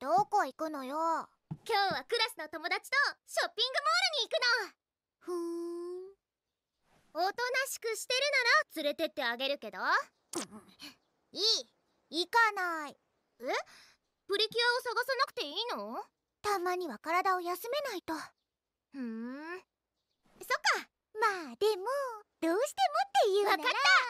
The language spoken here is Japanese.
どこ行くのよ今日はクラスの友達とショッピングモールに行くのふーんおとなしくしてるなら連れてってあげるけど、うん、いい行かないえプリキュアを探さなくていいのたまには体を休めないとふーんそっかまあでもどうしてもって言うなら分かった